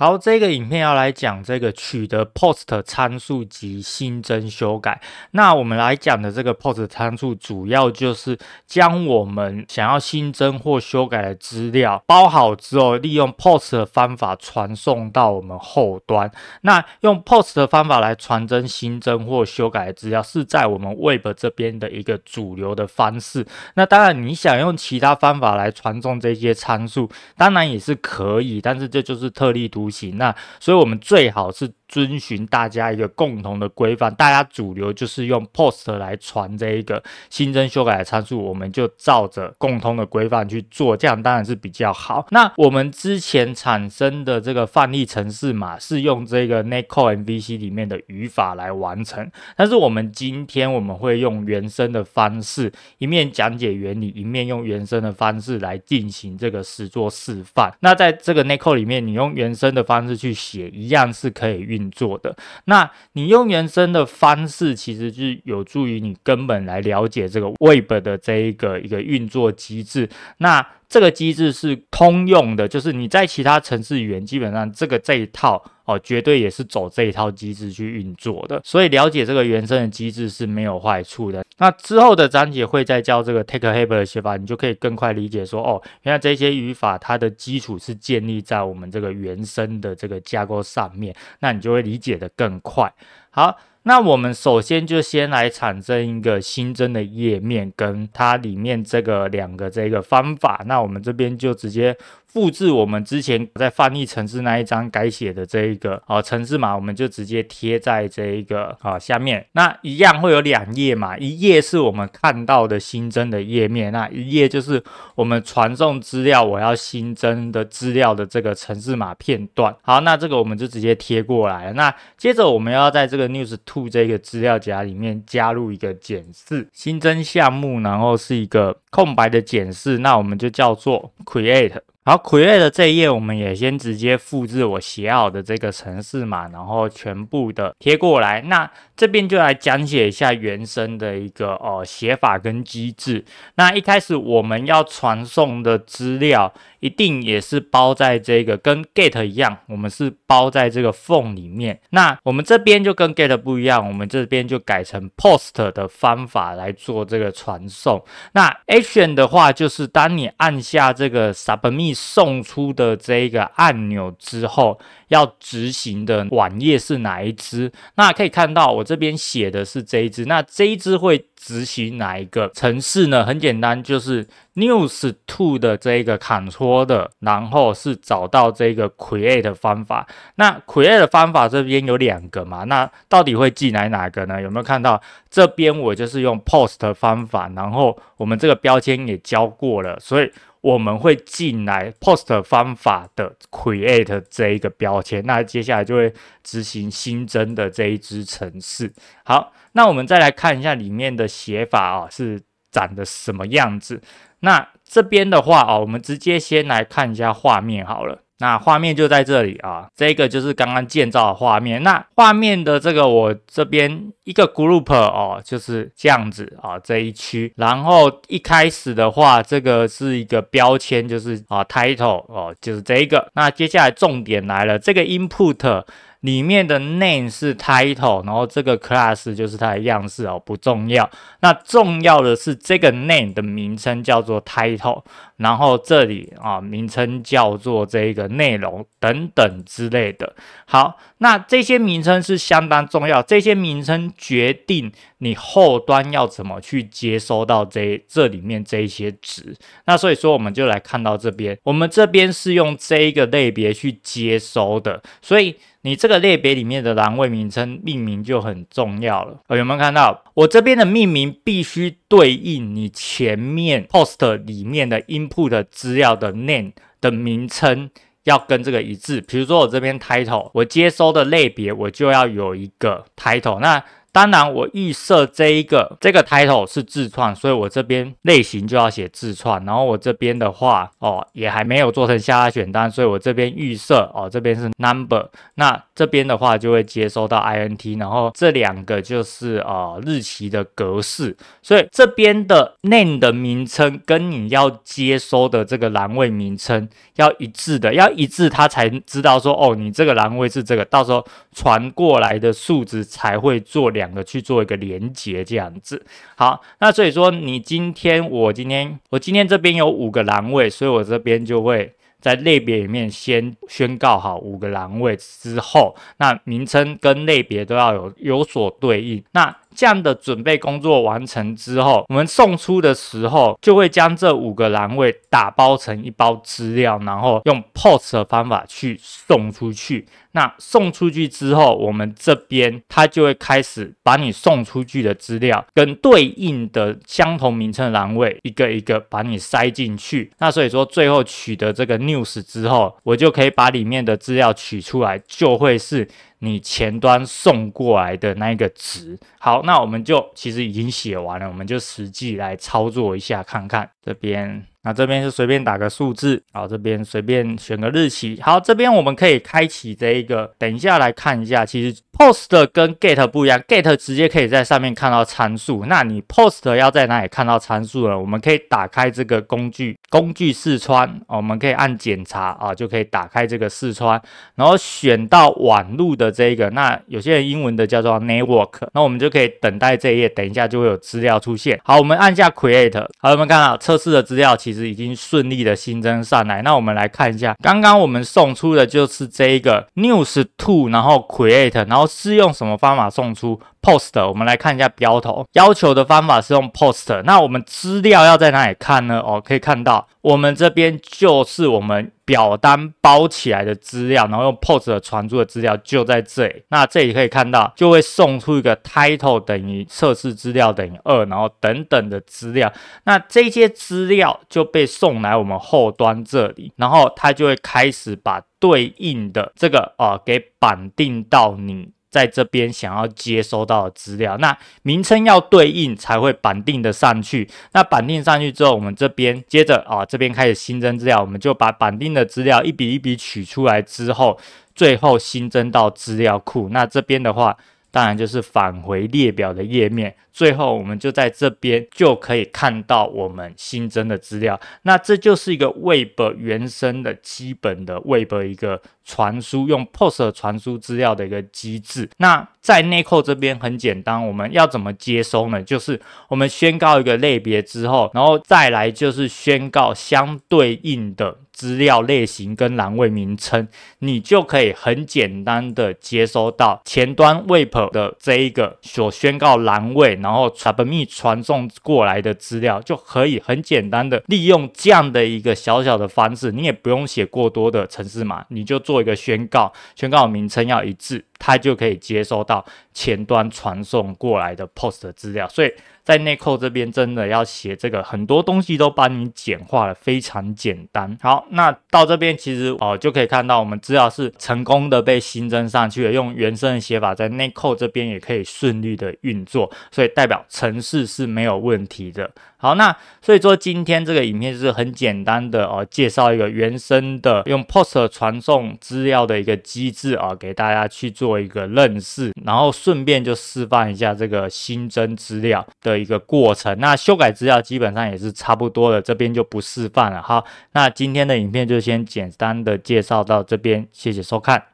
好，这个影片要来讲这个取得 POST 参数及新增修改。那我们来讲的这个 POST 参数，主要就是将我们想要新增或修改的资料包好之后，利用 POST 的方法传送到我们后端。那用 POST 的方法来传真新增或修改的资料，是在我们 Web 这边的一个主流的方式。那当然，你想用其他方法来传送这些参数，当然也是可以，但是这就是特立独。那，所以我们最好是。遵循大家一个共同的规范，大家主流就是用 POST 来传这一个新增修改的参数，我们就照着共同的规范去做，这样当然是比较好。那我们之前产生的这个范例程式码是用这个 n e c o MVC 里面的语法来完成，但是我们今天我们会用原生的方式，一面讲解原理，一面用原生的方式来进行这个实做示范。那在这个 n e c o 里面，你用原生的方式去写，一样是可以运。运作的，那你用原生的方式，其实就有助于你根本来了解这个 Web 的这一个一个运作机制。那这个机制是通用的，就是你在其他程式语言，基本上这个这一套。哦，绝对也是走这一套机制去运作的，所以了解这个原生的机制是没有坏处的。那之后的章节会再教这个 take h e a p e r 的写法，你就可以更快理解说，哦，原来这些语法它的基础是建立在我们这个原生的这个架构上面，那你就会理解的更快。好，那我们首先就先来产生一个新增的页面，跟它里面这个两个这个方法，那我们这边就直接。复制我们之前在翻译城市那一张改写的这一个啊城市码，我们就直接贴在这一个啊下面。那一样会有两页嘛？一页是我们看到的新增的页面，那一页就是我们传送资料我要新增的资料的这个城市码片段。好，那这个我们就直接贴过来。那接着我们要在这个 news two 这个资料夹里面加入一个检视新增项目，然后是一个空白的检视，那我们就叫做 create。好 q u e 的这一页，我们也先直接复制我写好的这个程式嘛，然后全部的贴过来。那这边就来讲解一下原生的一个呃写法跟机制。那一开始我们要传送的资料。一定也是包在这个跟 get 一样，我们是包在这个缝里面。那我们这边就跟 get 不一样，我们这边就改成 post 的方法来做这个传送。那 action 的话，就是当你按下这个 submit 送出的这个按钮之后，要执行的网页是哪一支？那可以看到我这边写的是这一支。那这一支会执行哪一个程式呢？很简单，就是 news two 的这一个 control。多的，然后是找到这个 create 方法。那 create 方法这边有两个嘛？那到底会进来哪个呢？有没有看到这边？我就是用 post 方法，然后我们这个标签也教过了，所以我们会进来 post 方法的 create 这一个标签。那接下来就会执行新增的这一支城市。好，那我们再来看一下里面的写法啊，是长的什么样子？那这边的话啊，我们直接先来看一下画面好了。那画面就在这里啊，这个就是刚刚建造的画面。那画面的这个我这边一个 group 哦，就是这样子啊这一区。然后一开始的话，这个是一个标签，就是啊 title 哦，就是这一个。那接下来重点来了，这个 input。里面的 name 是 title，然后这个 class 就是它的样式哦，不重要。那重要的是这个 name 的名称叫做 title，然后这里啊名称叫做这个内容等等之类的。好，那这些名称是相当重要，这些名称决定你后端要怎么去接收到这这里面这些值。那所以说，我们就来看到这边，我们这边是用这一个类别去接收的，所以。你这个类别里面的栏位名称命名就很重要了。有没有看到我这边的命名必须对应你前面 post 里面的 input 资料的 name 的名称要跟这个一致？比如说我这边 title，我接收的类别我就要有一个 title。那当然，我预设这一个这个 title 是自创，所以我这边类型就要写自创。然后我这边的话，哦，也还没有做成下拉选单，所以我这边预设哦，这边是 number。那这边的话就会接收到 int。然后这两个就是啊日期的格式。所以这边的 name 的名称跟你要接收的这个栏位名称要一致的，要一致，他才知道说哦，你这个栏位是这个，到时候传过来的数值才会做两。两个去做一个连接这样子，好，那所以说你今天我今天我今天这边有五个栏位，所以我这边就会在类别里面先宣告好五个栏位，之后那名称跟类别都要有有所对应。那这样的准备工作完成之后，我们送出的时候就会将这五个栏位打包成一包资料，然后用 Post 的方法去送出去。那送出去之后，我们这边它就会开始把你送出去的资料跟对应的相同名称栏位一个一个把你塞进去。那所以说，最后取得这个 news 之后，我就可以把里面的资料取出来，就会是你前端送过来的那一个值。好，那我们就其实已经写完了，我们就实际来操作一下看看。这边，那这边是随便打个数字，好，这边随便选个日期，好，这边我们可以开启这一个，等一下来看一下，其实 post 跟 get 不一样，get 直接可以在上面看到参数，那你 post 要在哪里看到参数呢？我们可以打开这个工具，工具试穿，我们可以按检查啊，就可以打开这个试穿，然后选到网络的这一个，那有些人英文的叫做 network，那我们就可以等待这一页，等一下就会有资料出现，好，我们按下 create，好，我们看到测。是的资料其实已经顺利的新增上来，那我们来看一下，刚刚我们送出的就是这一个 news two，然后 create，然后是用什么方法送出？POST，我们来看一下标头要求的方法是用 POST。那我们资料要在哪里看呢？哦，可以看到我们这边就是我们表单包起来的资料，然后用 POST 传出的资料就在这里。那这里可以看到就会送出一个 title 等于测试资料等于二，然后等等的资料。那这些资料就被送来我们后端这里，然后它就会开始把对应的这个啊给绑定到你。在这边想要接收到资料，那名称要对应才会绑定的上去。那绑定上去之后，我们这边接着啊，这边开始新增资料，我们就把绑定的资料一笔一笔取出来之后，最后新增到资料库。那这边的话。当然就是返回列表的页面，最后我们就在这边就可以看到我们新增的资料。那这就是一个 Web 原生的基本的 Web 一个传输用 Post 传输资料的一个机制。那在内扣这边很简单，我们要怎么接收呢？就是我们宣告一个类别之后，然后再来就是宣告相对应的。资料类型跟栏位名称，你就可以很简单的接收到前端 Web 的这一个所宣告栏位，然后 Web 传递传送过来的资料，就可以很简单的利用这样的一个小小的方式，你也不用写过多的程式码，你就做一个宣告，宣告名称要一致，它就可以接收到。前端传送过来的 POST 的资料，所以在内扣这边真的要写这个，很多东西都帮你简化了，非常简单。好，那到这边其实哦就可以看到，我们资料是成功的被新增上去了，用原生的写法在内扣这边也可以顺利的运作，所以代表程式是没有问题的。好，那所以说今天这个影片是很简单的哦，介绍一个原生的用 Post 传送资料的一个机制啊，给大家去做一个认识，然后顺便就示范一下这个新增资料的一个过程。那修改资料基本上也是差不多了，这边就不示范了。好，那今天的影片就先简单的介绍到这边，谢谢收看。